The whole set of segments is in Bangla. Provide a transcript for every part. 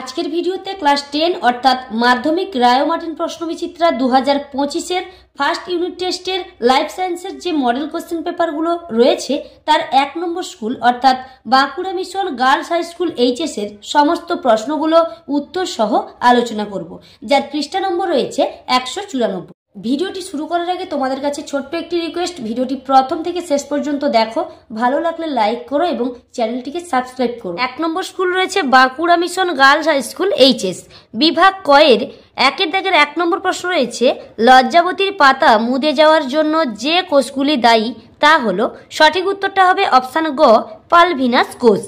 আজকের ভিডিওতে ক্লাস টেন অর্থাৎ মাধ্যমিক রায়োমার্টিন প্রশ্নবিচিত্রা দু হাজার পঁচিশের ফার্স্ট ইউনিট টেস্টের লাইফ সায়েন্সের যে মডেল কোশ্চেন পেপারগুলো রয়েছে তার এক নম্বর স্কুল অর্থাৎ Bankura mission girls high school এইচএসের সমস্ত প্রশ্নগুলো উত্তর সহ আলোচনা করব যার পৃষ্ঠা নম্বর রয়েছে একশো চুরানব্বই ভিডিওটি শুরু করার আগে তোমাদের কাছে ছোট্ট একটি রিকোয়েস্ট ভিডিওটি প্রথম থেকে শেষ পর্যন্ত দেখো ভালো লাগলে লাইক করো এবং চ্যানেলটিকে সাবস্ক্রাইব করো এক নম্বর স্কুল রয়েছে Bankura mission girls high school HS বিভাগ কয়ের একের দাগের এক নম্বর প্রশ্ন রয়েছে লজ্জাবতীর পাতা মুদে যাওয়ার জন্য যে কোষগুলি দায়ী তা হলো সঠিক উত্তরটা হবে অপশান গ পালভিনাস কোষ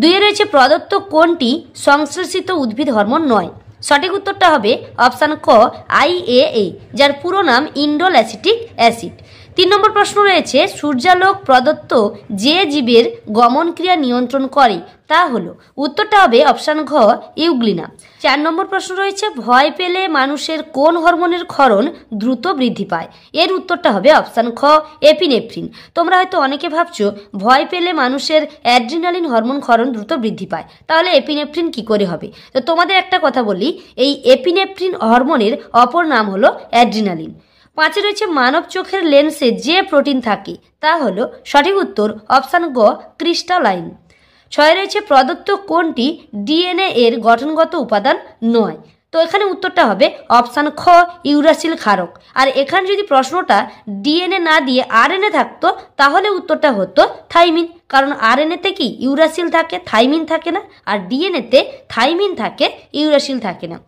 দুয়ে রয়েছে প্রদত্ত কোনটি সংশ্লেষিত উদ্ভিদ হরমোন নয় সঠিক উত্তরটা হবে অপশান ক আইএএ যার পুরো নাম ইন্ডোল অ্যাসিটিক অ্যাসিড তিন নম্বর প্রশ্ন রয়েছে সূর্যালোক প্রদত্ত যে জীবের গমন ক্রিয়া নিয়ন্ত্রণ করে তা হলো উত্তরটা হবে অপশান ঘ ইউগ্লিনা চার নম্বর প্রশ্ন রয়েছে ভয় পেলে মানুষের কোন হরমোনের ক্ষরণ দ্রুত বৃদ্ধি পায় এর উত্তরটা হবে অপশান খ এপিনেফ্রিন তোমরা হয়তো অনেকে ভাবছো ভয় পেলে মানুষের অ্যাড্রিনালিন হরমোন ক্ষরণ দ্রুত বৃদ্ধি পায় তাহলে এপিনেফ্রিন কি করে হবে তো তোমাদের একটা কথা বলি এই এপিনেফ্রিন হরমোনের অপর নাম হলো অ্যাড্রিনালিন পাঁচে রয়েছে মানব চোখের লেন্সে যে প্রোটিন থাকে তা হল সঠিক উত্তর অপশান গ ক্রিস্টালাইন ছয় রয়েছে প্রদত্ত কোনটি ডিএনএ এর গঠনগত উপাদান নয় তো এখানে উত্তরটা হবে অপশান খ ইউরাসিল ক্ষারক আর এখানে যদি প্রশ্নটা ডিএনএ না দিয়ে আরএনএ থাকতো তাহলে উত্তরটা হতো থাইমিন কারণ আরএনএতে কি ইউরাসিল থাকে থাইমিন থাকে না আর ডিএনএতে থাইমিন থাকে ইউরাসিল থাকে না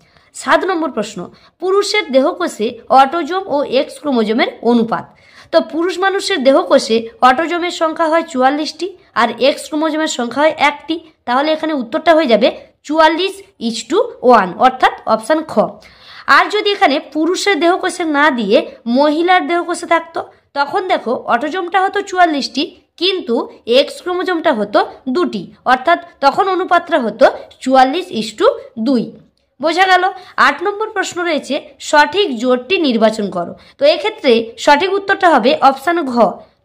সাত নম্বর প্রশ্ন পুরুষের দেহকোষে অটোজম ও এক্স ক্রোমোজমের অনুপাত তো পুরুষ মানুষের দেহকোষে অটোজোমের সংখ্যা হয় চুয়াল্লিশটি আর এক্স ক্রোমোজোমের সংখ্যা হয় একটি তাহলে এখানে উত্তরটা হয়ে যাবে চুয়াল্লিশ ইচ টু ওয়ান অর্থাৎ অপশান খ আর যদি এখানে পুরুষের দেহকোষে না দিয়ে মহিলার দেহকোষে থাকতো তখন দেখো অটোজোমটা হতো চুয়াল্লিশটি কিন্তু এক্স ক্রোমোজোমটা হতো দুটি অর্থাৎ তখন অনুপাতটা হতো চুয়াল্লিশ ইস টু দুই বোঝা গেল আট নম্বর প্রশ্ন রয়েছে সঠিক জোটটি নির্বাচন করো তো এক্ষেত্রে সঠিক উত্তরটা হবে অপশান ঘ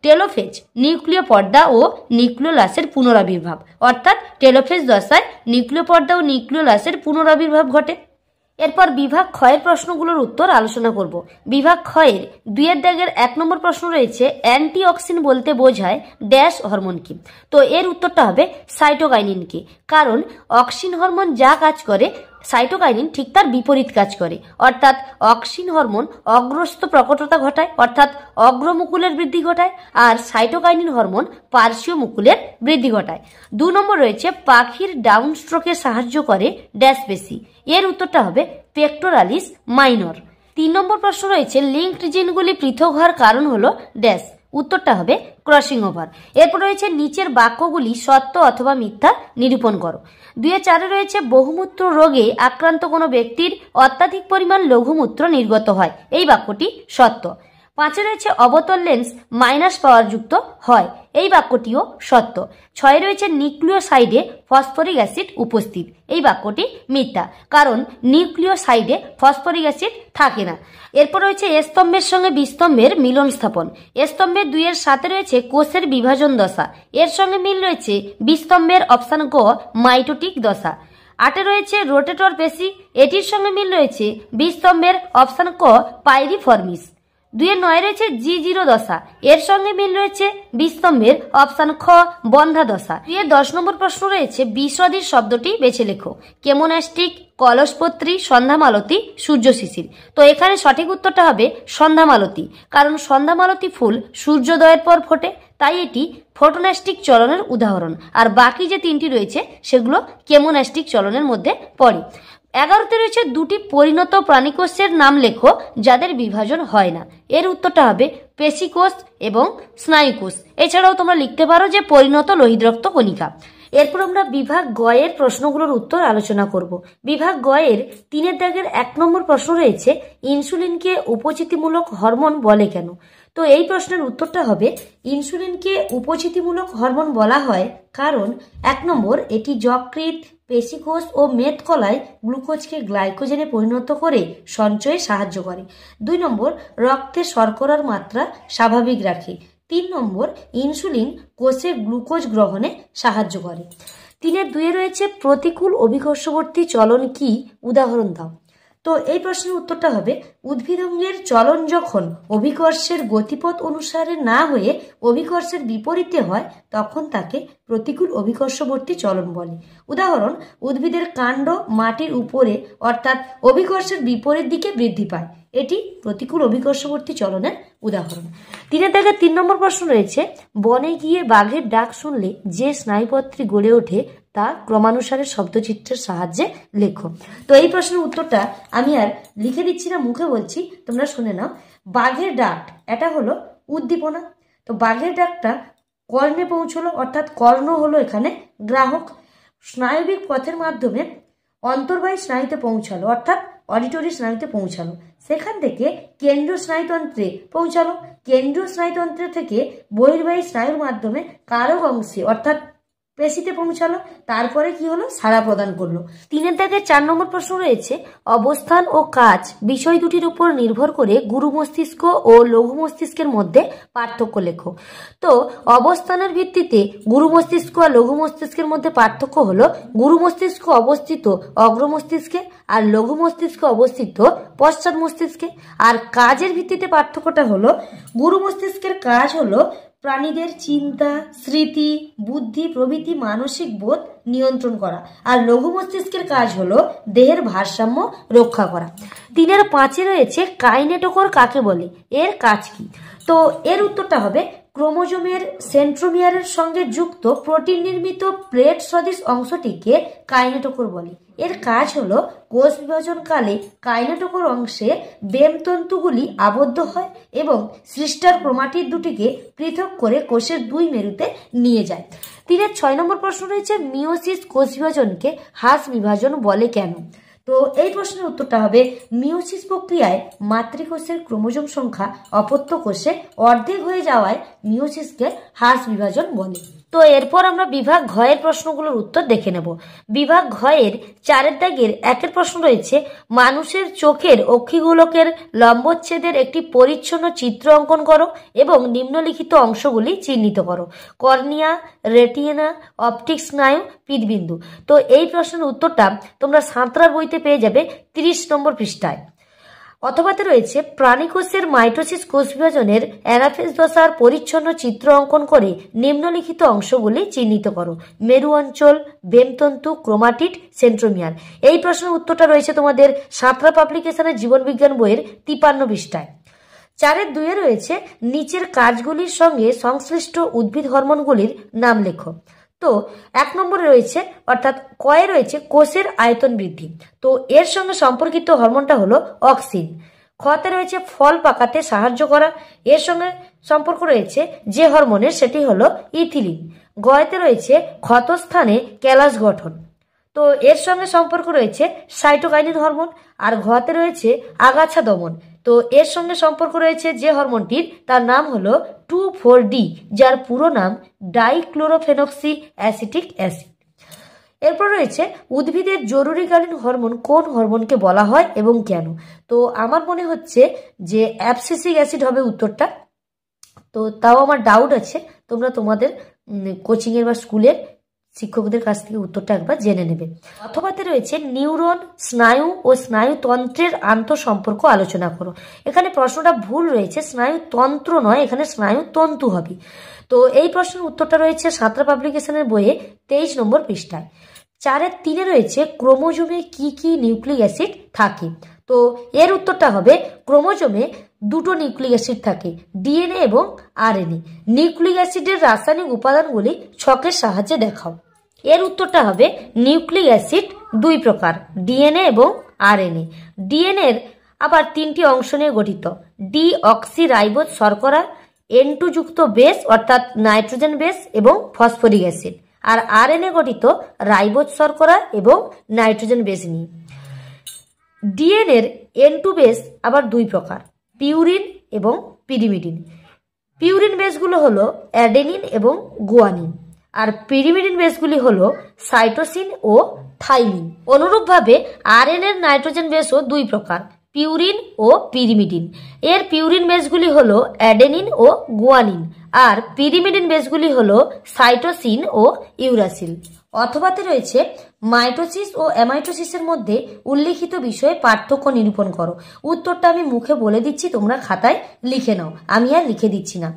টেলোফেজ নিউক্লিয় পর্দা ও নিউক্লিয়লাসের পুনরাবির্ভাব অর্থাৎ টেলোফেজ দশায় নিউক্লিয় পর্দা ও লাসের পুনরাবির্ভাব ঘটে এরপর বিভাগ ক্ষয়ের প্রশ্নগুলোর উত্তর আলোচনা করব বিভাগ ক্ষয়ের দুইয়ের দাগের এক নম্বর প্রশ্ন রয়েছে অ্যান্টিঅক্সিন বলতে বোঝায় ড্যাশ হরমোন কি তো এর উত্তরটা হবে সাইটোকাইনিন কি কারণ অক্সিন হরমোন যা কাজ করে সাইটোকাইনিন ঠিক তার বিপরীত কাজ করে অর্থাৎ অক্সিন হরমোন অগ্রস্ত প্রকটতা ঘটায় অর্থাৎ অগ্রমুকুলের বৃদ্ধি ঘটায় আর সাইটোকাইনিন হরমোন পার্শ্বীয় মুকুলের বৃদ্ধি ঘটায় দু নম্বর রয়েছে পাখির ডাউন স্ট্রোকে সাহায্য করে ড্যাশবেসি এর উত্তরটা হবে পেক্টোরালিস মাইনর তিন নম্বর প্রশ্ন রয়েছে লিঙ্কড জিনগুলি পৃথক হওয়ার কারণ হলো ড্যাশ উত্তরটা হবে ক্রসিং ওভার এরপর রয়েছে নিচের বাক্যগুলি সত্য অথবা মিথ্যা নিরূপণ করো দুয়ে চারে রয়েছে বহুমূত্র রোগে আক্রান্ত কোনো ব্যক্তির অত্যাধিক পরিমাণ লঘুমূত্র নির্গত হয় এই বাক্যটি সত্য পাঁচে রয়েছে অবতল লেন্স মাইনাস পাওয়ার যুক্ত হয় এই বাক্যটিও সত্য ছয় রয়েছে নিউক্লিয় সাইডে ফসফরিক অ্যাসিড উপস্থিত এই বাক্যটি মিথ্যা কারণ নিউক্লিয় সাইডে ফসফরিক অ্যাসিড থাকে না এরপর রয়েছে স্তম্ভের সঙ্গে বিস্তম্ভের মিলন স্থাপন স্তম্ভের দুইয়ের সাথে রয়েছে কোষের বিভাজন দশা এর সঙ্গে মিল রয়েছে বিস্তম্ভের অপশান গ মাইটোটিক দশা আটে রয়েছে রোটেটর পেশি এটির সঙ্গে মিল রয়েছে বিস্তম্ভের অপশান ক পাইরিফর্মিস দুইয়ের নয় রয়েছে জি জিরো দশা এর সঙ্গে মিল রয়েছে বিস্তম্ভের অপশান খ বন্ধা দশা দুইয়ের দশ নম্বর প্রশ্ন রয়েছে বিস্বাদীর শব্দটি বেছে লেখো কেমনাস্টিক কলসপত্রী মালতি সূর্য শিশির তো এখানে সঠিক উত্তরটা হবে মালতি কারণ মালতি ফুল সূর্যোদয়ের পর ফোটে তাই এটি ফটোনাস্টিক চলনের উদাহরণ আর বাকি যে তিনটি রয়েছে সেগুলো কেমোনাস্টিক চলনের মধ্যে পড়ে এগারোতে রয়েছে দুটি পরিণত প্রাণীকোষের নাম লেখো যাদের বিভাজন হয় না এর উত্তরটা হবে পেশিকোষ এবং স্নায়ুকোষ এছাড়াও তোমরা লিখতে পারো যে পরিণত লোহিদ্রক্ত কণিকা এরপর আমরা বিভাগ গয়ের প্রশ্নগুলোর উত্তর আলোচনা করব বিভাগ গয়ের তিনের দাগের এক নম্বর প্রশ্ন রয়েছে ইনসুলিনকে উপচিতিমূলক হরমোন বলে কেন তো এই প্রশ্নের উত্তরটা হবে ইনসুলিনকে উপচিতিমূলক হরমোন বলা হয় কারণ এক নম্বর এটি যকৃত পেশিকোষ ও মেদকলায় গ্লুকোজকে গ্লাইকোজেনে পরিণত করে সঞ্চয়ে সাহায্য করে দুই নম্বর রক্তে শর্করার মাত্রা স্বাভাবিক রাখে তিন নম্বর ইনসুলিন কোষে গ্লুকোজ গ্রহণে সাহায্য করে তিনের দুয়ে রয়েছে প্রতিকূল অভিকর্ষবর্তী চলন কি উদাহরণ দাও তো এই প্রশ্নের উত্তরটা হবে উদ্ভিদঙ্গের চলন যখন অভিকর্ষের গতিপথ অনুসারে না হয়ে অভিকর্ষের বিপরীতে হয় তখন তাকে প্রতিকূল অভিকর্ষবর্তী চলন বলে উদাহরণ উদ্ভিদের কাণ্ড মাটির উপরে অর্থাৎ অভিকর্ষের বিপরীত দিকে বৃদ্ধি পায় এটি প্রতিকূল অভিকর্ষবর্তী চলনের উদাহরণ তিনের দাগের তিন নম্বর প্রশ্ন রয়েছে বনে গিয়ে বাঘের ডাক শুনলে যে স্নায়ুপত্রী গড়ে ওঠে তা ক্রমানুসারে শব্দচিত্রের সাহায্যে লেখো তো এই প্রশ্নের উত্তরটা আমি আর লিখে দিচ্ছি না মুখে বলছি তোমরা শুনে নাও বাঘের ডাক এটা হলো উদ্দীপনা তো বাঘের ডাকটা কর্ণে পৌঁছলো অর্থাৎ কর্ণ হলো এখানে গ্রাহক স্নায়বিক পথের মাধ্যমে অন্তর্বাহী স্নায়ুতে পৌঁছালো অর্থাৎ অডিটরি স্নায়ুতে পৌঁছালো সেখান থেকে কেন্দ্রীয় স্নায়ুতন্ত্রে পৌঁছালো কেন্দ্রীয় স্নায়ুতন্ত্র থেকে বহির্বাহী স্নায়ুর মাধ্যমে কারক অংশে অর্থাৎ পেশিতে পৌঁছালো তারপরে কি হলো সাড়া প্রদান করলো তিনের দাগের চার নম্বর প্রশ্ন রয়েছে অবস্থান ও কাজ বিষয় দুটির উপর নির্ভর করে গুরু মস্তিষ্ক ও লঘু মস্তিষ্কের মধ্যে পার্থক্য লেখো তো অবস্থানের ভিত্তিতে গুরু মস্তিষ্ক আর লঘু মস্তিষ্কের মধ্যে পার্থক্য হলো গুরু মস্তিষ্ক অবস্থিত অগ্র মস্তিষ্কে আর লঘু মস্তিষ্ক অবস্থিত পশ্চাৎ মস্তিষ্কে আর কাজের ভিত্তিতে পার্থক্যটা হলো গুরু মস্তিষ্কের কাজ হলো প্রাণীদের চিন্তা স্মৃতি বুদ্ধি প্রভৃতি মানসিক বোধ নিয়ন্ত্রণ করা আর লঘু মস্তিষ্কের কাজ হলো দেহের ভারসাম্য রক্ষা করা তিনের পাঁচে রয়েছে কাইনেটোকর কাকে বলে এর কাজ কি তো এর উত্তরটা হবে ক্রোমোজোমের সেন্ট্রোমিয়ারের সঙ্গে যুক্ত প্রোটিন নির্মিত প্লেট সদৃশ অংশটিকে কাইনেটোকর বলে এর কাজ হলো কোষ বিভাজনকালে কাইনেটোকর অংশে বেমতন্তুগুলি আবদ্ধ হয় এবং সৃষ্টার ক্রোমাটির দুটিকে পৃথক করে কোষের দুই মেরুতে নিয়ে যায় তিনের ছয় নম্বর প্রশ্ন রয়েছে মিওসিস কোষ বিভাজনকে হাস বিভাজন বলে কেন তো এই প্রশ্নের উত্তরটা হবে মিউসিস প্রক্রিয়ায় মাতৃকোষের ক্রোমোজোম সংখ্যা অপত্য কোষে অর্ধেক হয়ে যাওয়ায় মিউসিসকে হ্রাস বিভাজন বলে তো এরপর আমরা বিভাগ ঘয়ের প্রশ্নগুলোর উত্তর দেখে নেব বিভাগ ঘয়ের চারের দাগের একের প্রশ্ন রয়েছে মানুষের চোখের অক্ষিগুলোকের লম্বচ্ছেদের একটি পরিচ্ছন্ন চিত্র অঙ্কন করো এবং নিম্নলিখিত অংশগুলি চিহ্নিত করো কর্নিয়া রেটিয়েনা অপটিক স্নায়ু পিতবিন্দু তো এই প্রশ্নের উত্তরটা তোমরা সাঁতরার বইতে পেয়ে যাবে তিরিশ নম্বর পৃষ্ঠায় অথবাতে রয়েছে প্রাণী কোষের মাইটোসিস কোষ বিভাজনের অ্যানাফেস দশার পরিচ্ছন্ন চিত্র অঙ্কন করে নিম্নলিখিত অংশগুলি চিহ্নিত করো মেরু অঞ্চল বেমতন্তু ক্রোমাটিট সেন্ট্রোমিয়ার এই প্রশ্নের উত্তরটা রয়েছে তোমাদের সাঁতরা পাবলিকেশনের জীবনবিজ্ঞান বইয়ের তিপান্ন পৃষ্ঠায় চারের দুয়ে রয়েছে নিচের কাজগুলির সঙ্গে সংশ্লিষ্ট উদ্ভিদ হরমোনগুলির নাম লেখো তো এক নম্বরে রয়েছে অর্থাৎ কয়ে রয়েছে কোষের আয়তন বৃদ্ধি তো এর সঙ্গে সম্পর্কিত হরমোনটা হলো অক্সিন খতে রয়েছে ফল পাকাতে সাহায্য করা এর সঙ্গে সম্পর্ক রয়েছে যে হরমোনের সেটি হলো ইথিলিন গয়েতে রয়েছে ক্ষতস্থানে ক্যালাস গঠন তো এর সঙ্গে সম্পর্ক রয়েছে সাইটোকাইনিন হরমোন আর ঘতে রয়েছে আগাছা দমন তো এর সঙ্গে সম্পর্ক রয়েছে যে হরমোনটির তার নাম হলো টু ফোর ডি যার পুরো নাম ডাইক্লোরোফেনক্সি অ্যাসিটিক অ্যাসিড এরপর রয়েছে উদ্ভিদের জরুরিকালীন হরমোন কোন হরমোনকে বলা হয় এবং কেন তো আমার মনে হচ্ছে যে অ্যাপসিসিক অ্যাসিড হবে উত্তরটা তো তাও আমার ডাউট আছে তোমরা তোমাদের কোচিংয়ের বা স্কুলের শিক্ষকদের কাছ থেকে উত্তরটা একবার জেনে নেবে অথবাতে রয়েছে নিউরন স্নায়ু ও স্নায়ুতন্ত্রের সম্পর্ক আলোচনা করো এখানে প্রশ্নটা ভুল রয়েছে স্নায়ুতন্ত্র নয় এখানে স্নায়ুতন্তু হবে তো এই প্রশ্নের উত্তরটা রয়েছে সাঁতরা পাবলিকেশনের বইয়ে তেইশ নম্বর পৃষ্ঠায় চারের তিনে রয়েছে ক্রোমোজোমে কি কি নিউক্লিক অ্যাসিড থাকে তো এর উত্তরটা হবে ক্রোমোজোমে দুটো নিউক্লিক অ্যাসিড থাকে ডিএনএ এবং আরএনএ নিউক্লিক অ্যাসিডের রাসায়নিক উপাদানগুলি ছকের সাহায্যে দেখাও এর উত্তরটা হবে নিউক্লিক অ্যাসিড দুই প্রকার ডিএনএ এবং আরএনএ ডিএনএর আবার তিনটি অংশ নিয়ে গঠিত ডি অক্সিরাইবোজ শর্করা এন টু যুক্ত বেস অর্থাৎ নাইট্রোজেন বেস এবং ফসফরিক অ্যাসিড আর আরএনএ গঠিত রাইবোজ শর্করা এবং নাইট্রোজেন বেস নিয়ে ডিএনএর এন টু বেস আবার দুই প্রকার পিউরিন এবং পিরিমিডিন পিউরিন বেসগুলো হলো অ্যাডেনিন এবং গোয়ানিন আর পিরিমিডিন বেসগুলি হলো সাইটোসিন ও থাইমিন অনুরূপভাবে এর নাইট্রোজেন বেসও দুই প্রকার পিউরিন ও পিরিমিডিন এর পিউরিন বেসগুলি হলো অ্যাডেনিন ও গুয়ানিন আর পিরিমিডিন বেসগুলি হলো সাইটোসিন ও ইউরাসিল অথবাতে রয়েছে মাইটোসিস ও অ্যামাইটোসিসের মধ্যে উল্লিখিত বিষয়ে পার্থক্য নিরূপণ করো উত্তরটা আমি মুখে বলে দিচ্ছি তোমরা খাতায় লিখে নাও আমি আর লিখে দিচ্ছি না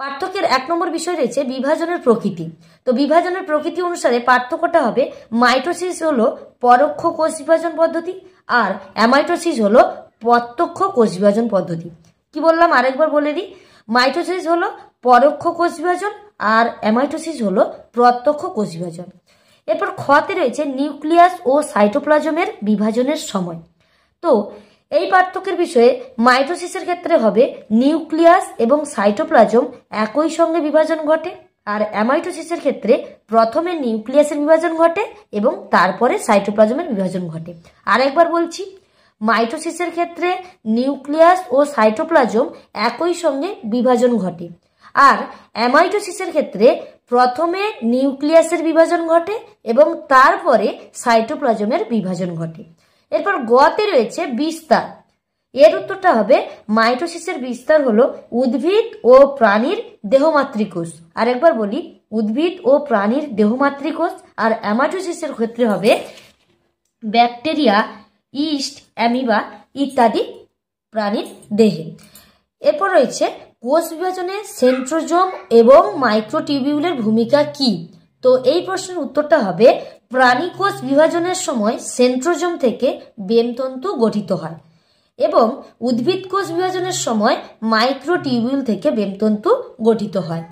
পার্থক্যের এক নম্বর বিষয় রয়েছে বিভাজনের প্রকৃতি তো বিভাজনের প্রকৃতি অনুসারে পার্থক্যটা হবে মাইটোসিস হলো পরোক্ষ কোষ বিভাজন পদ্ধতি আর অ্যামাইটোসিস হলো প্রত্যক্ষ কোষ বিভাজন পদ্ধতি কি বললাম আরেকবার বলে দিই মাইটোসিস হলো পরোক্ষ কোষ বিভাজন আর অ্যামাইটোসিস হলো প্রত্যক্ষ কোষ বিভাজন এরপর খতে রয়েছে নিউক্লিয়াস ও সাইটোপ্লাজমের বিভাজনের সময় তো এই পার্থক্যের বিষয়ে মাইটোসিসের ক্ষেত্রে হবে নিউক্লিয়াস এবং সাইটোপ্লাজম একই সঙ্গে বিভাজন ঘটে আর অ্যামাইটোসিসের ক্ষেত্রে প্রথমে নিউক্লিয়াসের বিভাজন ঘটে এবং তারপরে সাইটোপ্লাজমের বিভাজন ঘটে আর একবার বলছি মাইটোসিসের ক্ষেত্রে নিউক্লিয়াস ও সাইটোপ্লাজম একই সঙ্গে বিভাজন ঘটে আর অ্যামাইটোসিসের ক্ষেত্রে প্রথমে নিউক্লিয়াসের বিভাজন ঘটে এবং তারপরে সাইটোপ্লাজমের বিভাজন ঘটে এরপর গতে রয়েছে বিস্তার এর উত্তরটা হবে মাইটোসিসের বিস্তার হলো উদ্ভিদ ও প্রাণীর দেহমাতৃকোষ আর একবার বলি উদ্ভিদ ও প্রাণীর দেহমাতৃকোষ আর অ্যামাটোসিসের ক্ষেত্রে হবে ব্যাকটেরিয়া ইস্ট অ্যামিবা ইত্যাদি প্রাণীর দেহে এরপর রয়েছে কোষ বিভাজনে সেন্ট্রোজোম এবং মাইক্রোটিবিউলের ভূমিকা কি তো এই প্রশ্নের উত্তরটা হবে প্রাণী কোষ বিভাজনের সময় সেন্ট্রোজোম থেকে বেমতন্তু গঠিত হয় এবং উদ্ভিদ কোষ বিভাজনের সময় মাইক্রোটিবিউল থেকে বেমতন্তু গঠিত হয়